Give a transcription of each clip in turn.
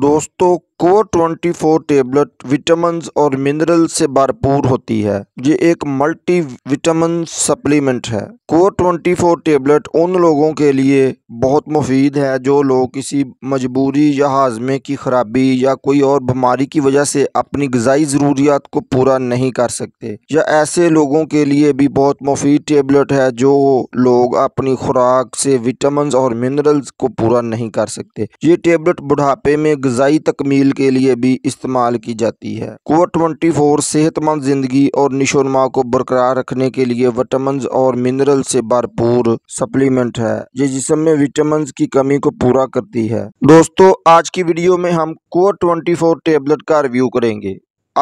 दोस्तों को twenty four tablet vitamin और मिनरल से भरपूर होती है ये एक मल्टी विटामिन सप्लीमेंट है को ट्वेंटी फोर टेबलेट उन लोगों के लिए बहुत मुफीद है जो लोग किसी मजबूरी या हाजमे की खराबी या कोई और बीमारी की वजह से अपनी गजाई ज़रूरियात को पूरा नहीं कर सकते या ऐसे लोगों के लिए भी बहुत मुफीद टेबलेट है जो लोग अपनी खुराक से विटामिन और मिनरल्स को पूरा नहीं कर सकते ये टेबलेट बुढ़ापे में गजाई तकमील के लिए भी इस्तेमाल की जाती है कोवा ट्वेंटी फोर सेहतमंद जिंदगी और निशोनमा को बरकरार रखने के लिए विटामिन और मिनरल से भरपूर सप्लीमेंट है ये जिसम में विटामिन की कमी को पूरा करती है दोस्तों आज की वीडियो में हम कोवा ट्वेंटी फोर टेबलेट का रिव्यू करेंगे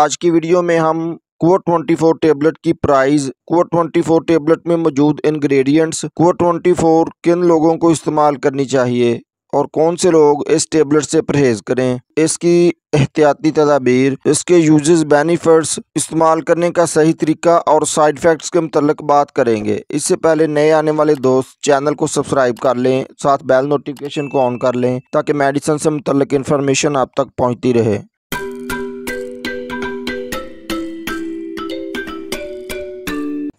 आज की वीडियो में हम ट्वेंटी फोर टेबलेट की प्राइस ट्वेंटी फोर टेबलेट में मौजूद इंग्रेडिएंट्स ट्वेंटी फोर किन लोगों को इस्तेमाल करनी चाहिए और कौन से लोग इस टेबलेट से परहेज करें इसकी एहतियाती तदाबीर इसके यूजेस बेनिफिट्स इस्तेमाल करने का सही तरीका और साइड इफ़ेक्ट्स के मतलब बात करेंगे इससे पहले नए आने वाले दोस्त चैनल को सब्सक्राइब कर लें साथ बेल नोटिफिकेशन को ऑन कर लें ताकि मेडिसन से मुतल इन्फॉर्मेशन आप तक पहुँचती रहे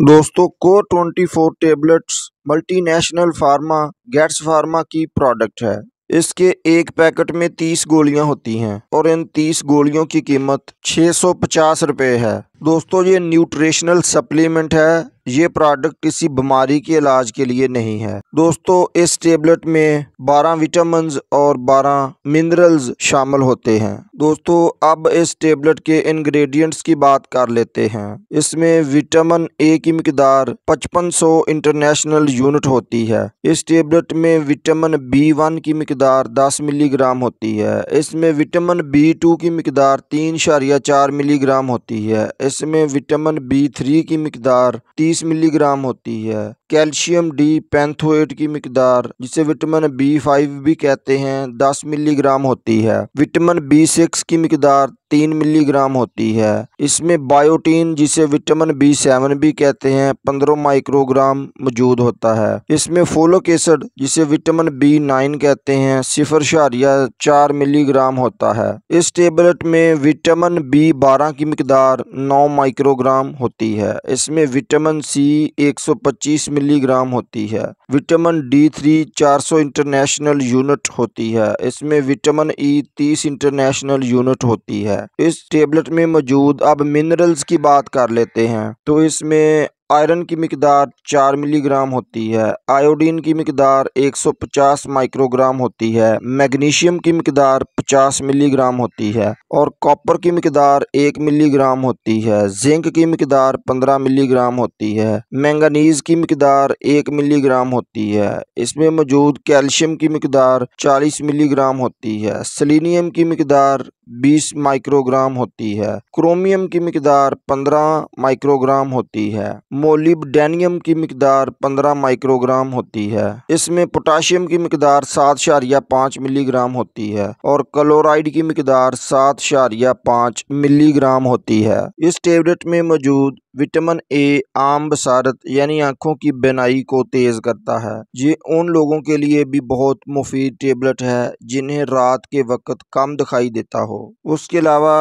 दोस्तों को 24 टेबलेट्स मल्टीनेशनल फार्मा गैट्स फार्मा की प्रोडक्ट है इसके एक पैकेट में तीस गोलियां होती हैं और इन तीस गोलियों की कीमत छः सौ पचास रुपये है दोस्तों ये न्यूट्रिशनल सप्लीमेंट है ये प्रोडक्ट किसी बीमारी के इलाज के लिए नहीं है दोस्तों इस टेबलेट में 12 विटामिन और 12 मिनरल्स शामिल होते हैं दोस्तों अब इस टेबलेट के इंग्रेडिएंट्स की बात कर लेते हैं इसमें विटामिन ए की मकदार 5500 इंटरनेशनल यूनिट होती है इस टेबलेट में विटामिन बी वन की मकदार 10 मिलीग्राम होती है इसमें विटामिन बी टू की मकदार तीन शारिया चार मिलीग्राम होती है इसमें विटामिन बी थ्री की मकदार तीन तीस मिलीग्राम होती है कैल्शियम डी पैंथोएट की मकदार जिसे विटामिन बी फाइव भी कहते हैं दस मिलीग्राम होती है विटामिन बी सिक्स की मकदार तीन मिलीग्राम होती है इसमें बायोटीन जिसे विटामिन बी सेवन भी कहते हैं पंद्रह माइक्रोग्राम मौजूद होता है इसमें फोलिक एसिड जिसे विटामिन बी नाइन कहते हैं सिफर शारिया चार मिलीग्राम होता है इस टेबलेट में विटामिन बी बारह की मकदार नौ माइक्रोग्राम होती है इसमें विटामिन सी एक सौ पच्चीस मिलीग्राम होती है विटामिन डी थ्री चार सौ इंटरनेशनल यूनिट होती है इसमें विटामिन ई तीस इंटरनेशनल यूनिट होती है इस टेबलेट में मौजूद अब मिनरल्स की बात कर लेते हैं तो इसमें आयरन की मकदार चार मिलीग्राम होती है आयोडीन की मकदार 150 माइक्रोग्राम होती है मैग्नीशियम की मकदार 50 मिलीग्राम होती है और कॉपर की मकदार 1 मिलीग्राम होती है जिंक की मकदार 15 मिलीग्राम होती है मैंगनीज की मकदार 1 मिलीग्राम होती है इसमें मौजूद कैल्शियम की मकदार 40 मिलीग्राम होती है सलीनियम की मकदार 20 माइक्रोग्राम होती है क्रोमियम की मकदार 15 माइक्रोग्राम होती है मोलिबडेनियम की मकदार पंद्रह माइक्रोग्राम होती है इसमें पोटाशियम की मकदार सात शारिया पाँच मिलीग्राम होती है और क्लोराइड की मकदार सात शारिया पाँच मिलीग्राम होती है इस टेबलेट में मौजूद विटामिन ए आम बसारत यानी आँखों की बेनाई को तेज़ करता है ये उन लोगों के लिए भी बहुत मुफीद टेबलेट है जिन्हें रात के वक्त कम दिखाई देता हो उसके अलावा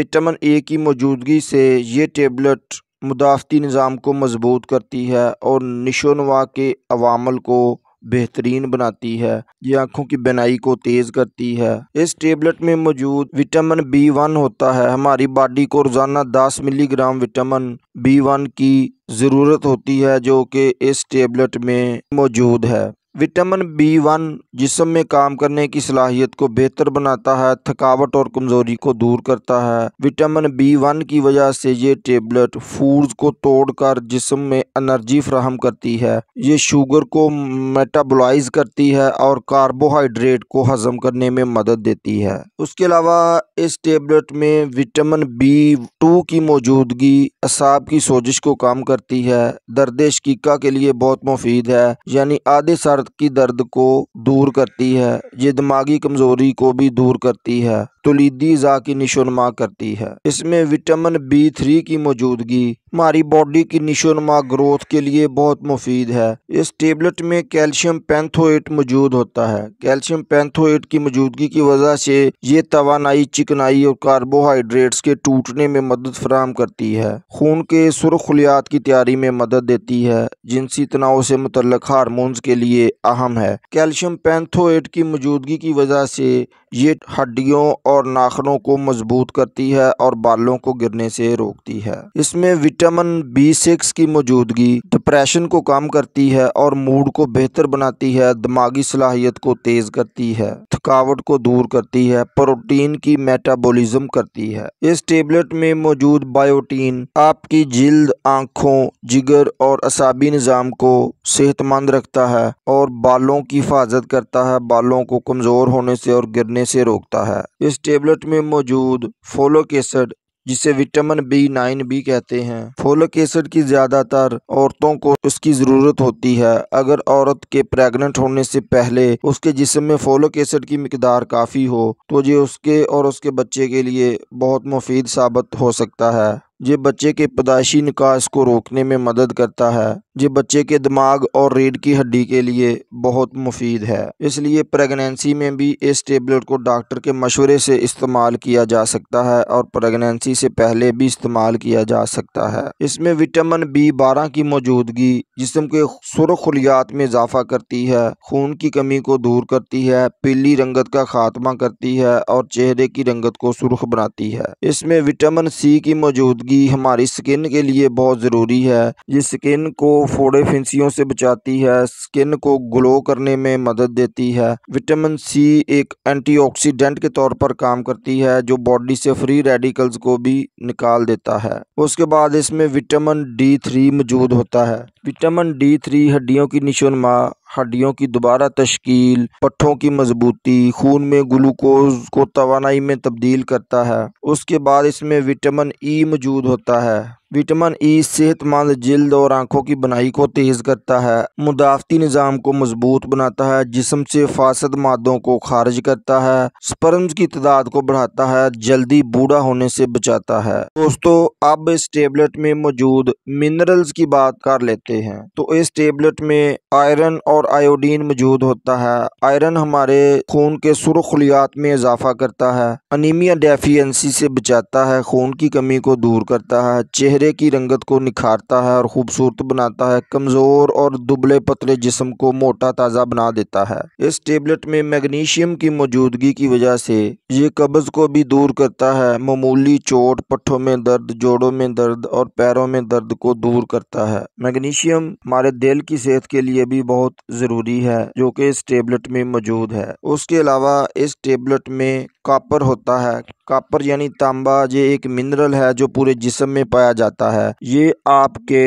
विटामिन ए की मौजूदगी से ये टेबलेट मुदाफती निज़ाम को मजबूत करती है और निशोनवा के अवामल को बेहतरीन बनाती है ये आँखों की बनाई को तेज़ करती है इस टेबलेट में मौजूद विटामिन बी वन होता है हमारी बॉडी को रोज़ाना दस मिलीग्राम विटामिन बी वन की ज़रूरत होती है जो कि इस टेबलेट में मौजूद है विटामिन बी वन जिसम में काम करने की सलाहियत को बेहतर बनाता है थकावट और कमज़ोरी को दूर करता है विटामिन बी वन की वजह से ये टेबलेट फूड्स को तोड़कर जिसम में एनर्जी फ्राहम करती है ये शुगर को मेटाबोलाइज करती है और कार्बोहाइड्रेट को हजम करने में मदद देती है उसके अलावा इस टेबलेट में विटामिन बी टू की मौजूदगी असाब की सोजिश को कम करती है दर्द शिका के लिए बहुत मुफीद है यानी आधे सर की दर्द को दूर करती है ये दिमागी कमज़ोरी को भी दूर करती है तुलीदी ज़ा की निशोनमा करती है इसमें विटामिन बी थ्री की मौजूदगी हमारी बॉडी की निशोनमा ग्रोथ के लिए बहुत मुफीद है इस टेबलेट में कैल्शियम पैंथोएट मौजूद होता है कैल्शियम पैंथोएट की मौजूदगी की वजह से ये तवानाई चिकनाई और कार्बोहाइड्रेट्स के टूटने में मदद फराम करती है खून के सुरखलियात की तैयारी में मदद देती है जिनसी तनाव से मुतल हारमोन्स के लिए अहम है कैल्शियम पैंथोएट की मौजूदगी की वजह से ये हड्डियों और नाखनों को मजबूत करती है और बालों को गिरने से रोकती है इसमें विटामिन बी सिक्स की मौजूदगी डिप्रेशन को कम करती है और मूड को बेहतर बनाती है दिमागी सलाहियत को तेज करती है थकावट को दूर करती है प्रोटीन की मेटाबॉलिज्म करती है इस टेबलेट में मौजूद बायोटीन आपकी जिल्द आंखों जिगर और असाबी निज़ाम को सेहतमंद रखता है और बालों की हिफाजत करता है बालों को कमज़ोर होने से और गिरने करने से रोकता है इस टेबलेट में मौजूद फोलोक एसड जिसे विटामिन बी नाइन बी कहते हैं फोलोक एसड की ज़्यादातर औरतों को उसकी ज़रूरत होती है अगर औरत के प्रेग्नेंट होने से पहले उसके जिसम में फोलोक एसड की मकदार काफ़ी हो तो ये उसके और उसके बच्चे के लिए बहुत मुफीद साबित हो सकता है ये बच्चे के पदाशी निकास को रोकने में मदद करता है ये बच्चे के दिमाग और रीढ़ की हड्डी के लिए बहुत मुफीद है इसलिए प्रेगनेंसी में भी इस टेबलेट को डॉक्टर के मशवरे से इस्तेमाल किया जा सकता है और प्रेगनेंसी से पहले भी इस्तेमाल किया जा सकता है इसमें विटामिन बी बारह की मौजूदगी जिसम के सुरखलियात में इजाफा करती है खून की कमी को दूर करती है पीली रंगत का खात्मा करती है और चेहरे की रंगत को सुरख बनाती है इसमें विटामिन सी की मौजूदगी मौजूदगी हमारी स्किन के लिए बहुत ज़रूरी है ये स्किन को फोड़े फिंसियों से बचाती है स्किन को ग्लो करने में मदद देती है विटामिन सी एक एंटीऑक्सीडेंट के तौर पर काम करती है जो बॉडी से फ्री रेडिकल्स को भी निकाल देता है उसके बाद इसमें विटामिन डी थ्री मौजूद होता है विटामिन डी थ्री हड्डियों की निशोनमा हड्डियों की दोबारा तश्कील पट्ठों की मजबूती खून में ग्लूकोज को तोानाई में तब्दील करता है उसके बाद इसमें विटामिन ई e मौजूद होता है विटामिन ई सेहतमंद जल्द और आंखों की बनाई को तेज़ करता है मुदाफती निज़ाम को मजबूत बनाता है जिसम से फासद मादों को खारिज करता है स्पर्म्स की तादाद को बढ़ाता है जल्दी बूढ़ा होने से बचाता है दोस्तों अब इस टेबलेट में मौजूद मिनरल्स की बात कर लेते हैं तो इस टेबलेट में आयरन और आयोडीन मौजूद होता है आयरन हमारे खून के सुरखलियात में इजाफा करता है अनिमिया डेफियंसी से बचाता है खून की कमी को दूर करता है चेहरे चेहरे की रंगत को निखारता है और खूबसूरत बनाता है कमज़ोर और दुबले पतले जिसम को मोटा ताज़ा बना देता है इस टेबलेट में मैग्नीशियम की मौजूदगी की वजह से ये कब्ज़ को भी दूर करता है मामूली चोट पट्ठों में दर्द जोड़ों में दर्द और पैरों में दर्द को दूर करता है मैग्नीशियम हमारे दिल की सेहत के लिए भी बहुत ज़रूरी है जो कि इस टेबलेट में मौजूद है उसके अलावा इस टेबलेट में कापर होता है कापर यानी तांबा ये एक मिनरल है जो पूरे जिसम में पाया जाता जाता है ये आपके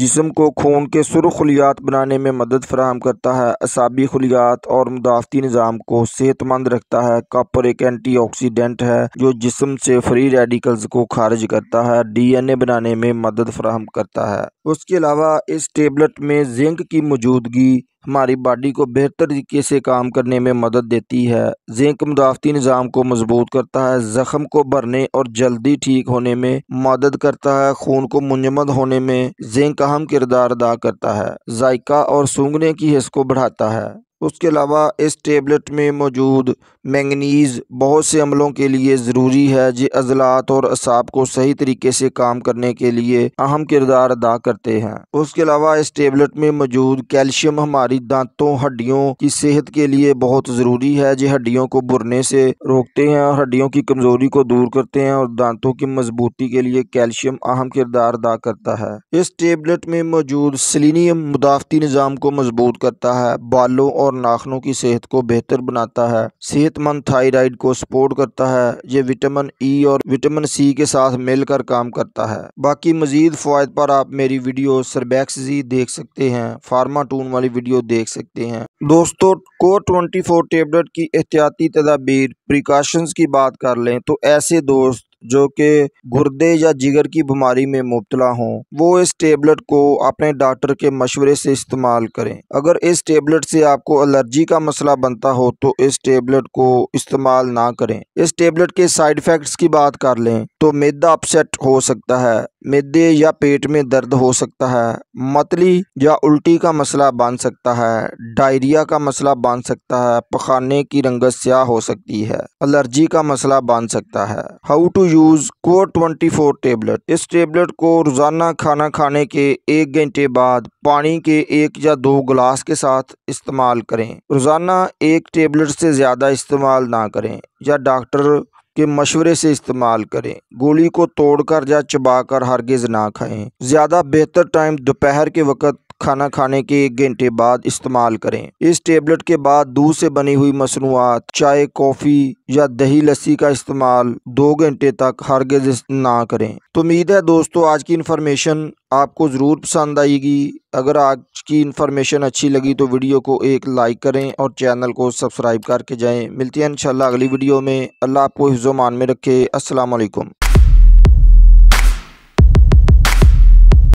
जिसम को खून के सुर खलियात बनाने में मदद फराहम करता है असाबी खलियात और मुदाफती निज़ाम को सेहतमंद रखता है कॉपर एक एंटी ऑक्सीडेंट है जो जिसम से फ्री रेडिकल्स को खारिज करता है डी एन ए बनाने में मदद फराहम करता है उसके अलावा इस टेबलेट में जिंक की मौजूदगी हमारी बॉडी को बेहतर तरीके से काम करने में मदद देती है जिंक मदाफती निज़ाम को मजबूत करता है जख्म को भरने और जल्दी ठीक होने में मदद करता है खून को मुंजमद होने में जिंक अहम किरदार अदा करता है जायका और सूंघने की हिस्स को बढ़ाता है उसके अलावा इस टेबलेट में मौजूद मैंगनीज़ बहुत से अमलों के लिए ज़रूरी है जो अजलात और असाब को सही तरीके से काम करने के लिए अहम किरदार अदा करते हैं उसके अलावा इस टेबलेट में मौजूद कैल्शियम हमारी दांतों हड्डियों की सेहत के लिए बहुत ज़रूरी है जो हड्डियों को बुरने से रोकते हैं और हड्डियों की कमज़ोरी को दूर करते हैं और दांतों की मजबूती के लिए कैल्शियम अहम किरदार अदा करता है इस टेबलेट में मौजूद सिलीनियम मुदाफती निज़ाम को मजबूत करता है बालों और नाखनों की सेहत को बेहतर बनाता है सेहत सेहतमंद थायराइड को सपोर्ट करता है ये विटामिन ई e और विटामिन सी के साथ मिलकर काम करता है बाकी मजीद फ़वाद पर आप मेरी वीडियो सरबैक्स देख सकते हैं फार्मा टून वाली वीडियो देख सकते हैं दोस्तों को ट्वेंटी फोर टेबलेट की एहतियाती तदाबीर प्रिकॉशंस की बात कर लें तो ऐसे दोस्त जो कि गुर्दे या जिगर की बीमारी में मुबतला हों वो इस टेबलेट को अपने डॉक्टर के मशवरे से इस्तेमाल करें अगर इस टेबलेट से आपको एलर्जी का मसला बनता हो तो इस टेबलेट को इस्तेमाल ना करें इस टेबलेट के साइड इफ़ेक्ट्स की बात कर लें तो मैदा अपसेट हो सकता है मैदे या पेट में दर्द हो सकता है मतली या उल्टी का मसला बन सकता है डायरिया का मसला बन सकता है पखाने की रंगत स्याह हो सकती है एलर्जी का मसला बन सकता है हाउ टू यूज़ को ट्वेंटी फोर टेबलेट इस टेबलेट को रोज़ाना खाना खाने के एक घंटे बाद पानी के एक या दो गिलास के साथ इस्तेमाल करें रोज़ाना एक टेबलेट से ज़्यादा इस्तेमाल ना करें या डॉक्टर के मशवरे से इस्तेमाल करें गोली को तोड़कर या चबाकर हरगिज़ ना खाएं ज़्यादा बेहतर टाइम दोपहर के वक्त खाना खाने के एक घंटे बाद इस्तेमाल करें इस टेबलेट के बाद दूध से बनी हुई मसनूआत चाय कॉफ़ी या दही लस्सी का इस्तेमाल दो घंटे तक हरगज ना करें तो उम्मीद है दोस्तों आज की इन्फॉर्मेशन आपको ज़रूर पसंद आएगी अगर आज की इन्फॉर्मेशन अच्छी लगी तो वीडियो को एक लाइक करें और चैनल को सब्सक्राइब करके जाएं मिलते हैं इंशाल्लाह अगली वीडियो में अल्लाह आपको हिफ्जो मान में रखे असलकम